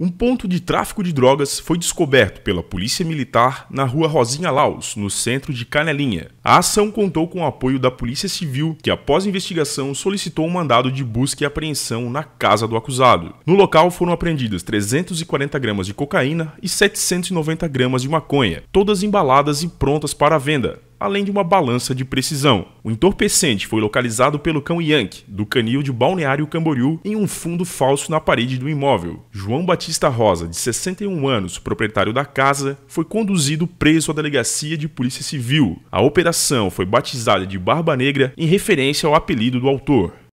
Um ponto de tráfico de drogas foi descoberto pela Polícia Militar na rua Rosinha Laus, no centro de Canelinha. A ação contou com o apoio da Polícia Civil, que após investigação solicitou um mandado de busca e apreensão na casa do acusado. No local foram apreendidas 340 gramas de cocaína e 790 gramas de maconha, todas embaladas e prontas para venda além de uma balança de precisão. O entorpecente foi localizado pelo cão Yank, do canil de Balneário Camboriú, em um fundo falso na parede do imóvel. João Batista Rosa, de 61 anos, proprietário da casa, foi conduzido preso à delegacia de polícia civil. A operação foi batizada de Barba Negra em referência ao apelido do autor.